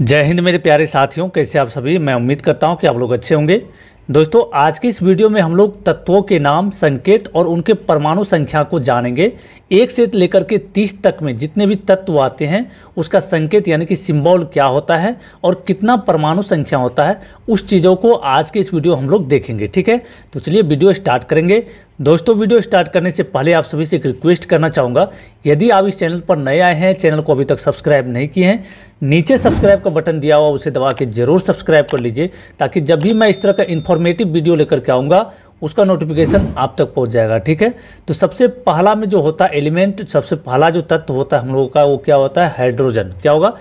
जय हिंद मेरे प्यारे साथियों कैसे आप सभी मैं उम्मीद करता हूं कि आप लोग अच्छे होंगे दोस्तों आज की इस वीडियो में हम लोग तत्वों के नाम संकेत और उनके परमाणु संख्या को जानेंगे एक से लेकर के तीस तक में जितने भी तत्व आते हैं उसका संकेत यानी कि सिंबल क्या होता है और कितना परमाणु संख्या होता है उस चीज़ों को आज के इस वीडियो हम लोग देखेंगे ठीक है तो चलिए वीडियो स्टार्ट करेंगे दोस्तों वीडियो स्टार्ट करने से पहले आप सभी से एक रिक्वेस्ट करना चाहूँगा यदि आप इस चैनल पर नए आए हैं चैनल को अभी तक सब्सक्राइब नहीं किए हैं नीचे सब्सक्राइब का बटन दिया हुआ उसे दबा के जरूर सब्सक्राइब कर लीजिए ताकि जब भी मैं इस तरह का इन्फॉर्मेटिव वीडियो लेकर के आऊँगा उसका नोटिफिकेशन आप तक पहुँच जाएगा ठीक है तो सबसे पहला में जो होता है एलिमेंट सबसे पहला जो तत्व होता है हम लोगों का वो क्या होता है हाइड्रोजन क्या होगा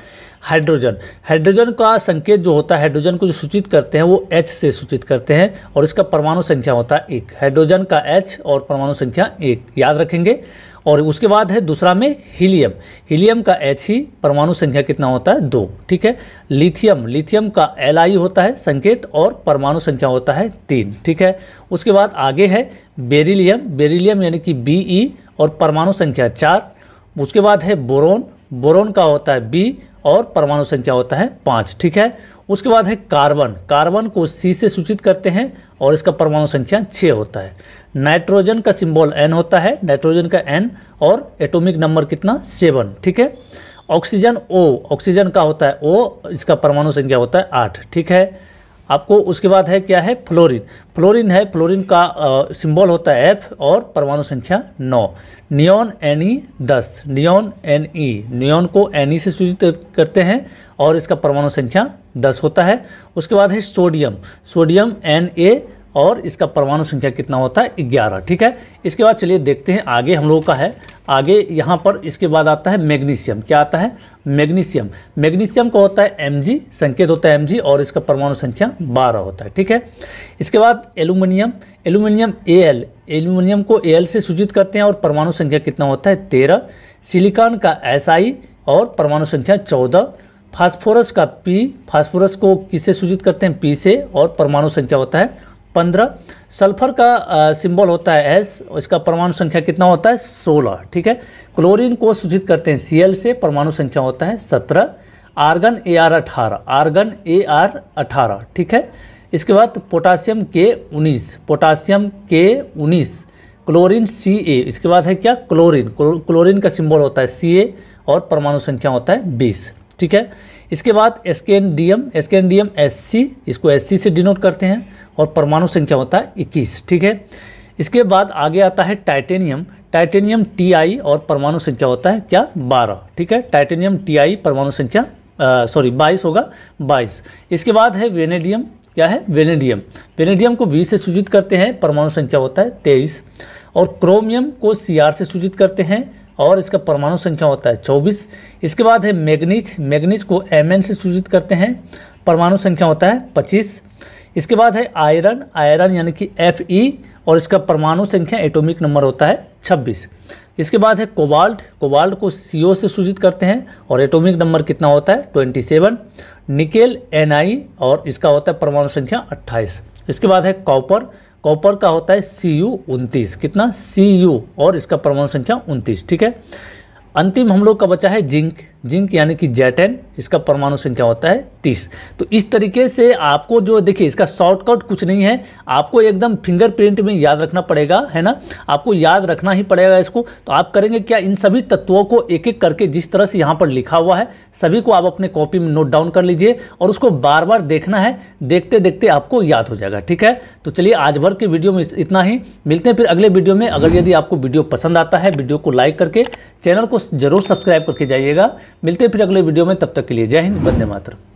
हाइड्रोजन हाइड्रोजन का संकेत जो होता है हाइड्रोजन को जो सूचित करते हैं वो एच से सूचित करते हैं और इसका परमाणु संख्या होता है एक हाइड्रोजन का एच और परमाणु संख्या एक याद रखेंगे और उसके बाद है दूसरा में हीलियम हीलियम का एच ही परमाणु संख्या कितना होता है दो ठीक है लिथियम लिथियम का एल आई होता है संकेत और परमाणु संख्या होता है तीन ठीक है उसके बाद आगे है बेरिलियम बेरिलियम यानी कि बी ई और परमाणु संख्या चार उसके बाद है बोरोन बोरोन का होता है बी और परमाणु संख्या होता है पाँच ठीक है उसके बाद है कार्बन कार्बन को सी से सूचित करते हैं और इसका परमाणु संख्या छः होता है नाइट्रोजन का सिंबल एन होता है नाइट्रोजन का एन और एटॉमिक नंबर कितना सेवन ठीक है ऑक्सीजन ओ ऑक्सीजन का होता है ओ इसका परमाणु संख्या होता है आठ ठीक है आपको उसके बाद है क्या है फ्लोरिन फ्लोरिन है फ्लोरिन का सिंबल होता है एफ और परमाणु संख्या नौ नियोन एन ई e, दस neon N E e। Neon को एन ई e से सूचित करते हैं और इसका परमाणु संख्या दस होता है उसके बाद है सोडियम सोडियम एन ए और इसका परमाणु संख्या कितना होता है ग्यारह ठीक है इसके बाद चलिए देखते हैं आगे हम लोगों का है आगे यहाँ पर इसके बाद आता है मैग्नीशियम क्या आता है मैग्नीशियम मैग्नीशियम का होता है एम संकेत होता है एम और इसका परमाणु संख्या बारह होता है ठीक है इसके बाद aluminium aluminium A L aluminium को ए से सूचित करते हैं और परमाणु संख्या कितना होता है तेरह सिलिकॉन का एस और परमाणु संख्या चौदह फास्फोरस का पी फास्फोरस को किससे सूचित करते हैं पी से और परमाणु संख्या होता है पंद्रह सल्फर का सिंबल होता है एस इसका परमाणु संख्या कितना होता है सोलह ठीक है क्लोरीन को सूचित करते हैं सी से परमाणु संख्या होता है सत्रह आर्गन ए आर अठारह आर्गन ए आर अठारह ठीक है इसके बाद पोटासियम के उन्नीस पोटासियम के उन्नीस क्लोरीन सी ए इसके बाद है क्या क्लोरीन क्लोरीन का सिंबल होता है सी ए और परमाणु संख्या होता है बीस ठीक है इसके बाद S K N D M S K N D M S C इसको एस सी से डिनोट करते हैं और परमाणु संख्या होता है इक्कीस ठीक है इसके बाद आगे आता है टाइटेनियम टाइटेनियम टी आई और परमाणु संख्या होता है क्या बारह ठीक है टाइटेनियम टी आई परमाणु संख्या सॉरी बाईस होगा बाईस इसके बाद है वेनेडियम क्या है वेनेडियम वेनेडियम को वी से सूचित करते हैं परमाणु संख्या होता है तेईस और क्रोमियम को सी आर से सूचित करते हैं और इसका परमाणु संख्या होता है चौबीस इसके बाद है मैग्नीज मैग्नीज को एम से सूचित करते हैं परमाणु संख्या होता है पच्चीस इसके बाद है आयरन आयरन यानी कि एफ ई और इसका परमाणु संख्या एटॉमिक नंबर होता है 26 इसके बाद है कोबाल्ट कोबाल्ट को सी से सूचित करते हैं और एटॉमिक नंबर कितना होता है 27 निकेल एन और इसका होता है परमाणु संख्या 28 इसके बाद है कॉपर कॉपर का होता है सी यू उनतीस कितना सी यू और इसका परमाणु संख्या उनतीस ठीक है अंतिम हम लोग का बचा है जिंक जिंक यानी कि जैटेन इसका परमाणु संख्या होता है तीस तो इस तरीके से आपको जो देखिए इसका शॉर्टकट कुछ नहीं है आपको एकदम फिंगरप्रिंट में याद रखना पड़ेगा है ना आपको याद रखना ही पड़ेगा इसको तो आप करेंगे क्या इन सभी तत्वों को एक एक करके जिस तरह से यहाँ पर लिखा हुआ है सभी को आप अपने कॉपी में नोट डाउन कर लीजिए और उसको बार बार देखना है देखते देखते आपको याद हो जाएगा ठीक है तो चलिए आज भर के वीडियो में इतना ही मिलते हैं फिर अगले वीडियो में अगर यदि आपको वीडियो पसंद आता है वीडियो को लाइक करके चैनल को जरूर सब्सक्राइब करके जाइएगा मिलते हैं फिर अगले वीडियो में तब तक के लिए जय हिंद वंदे मातरम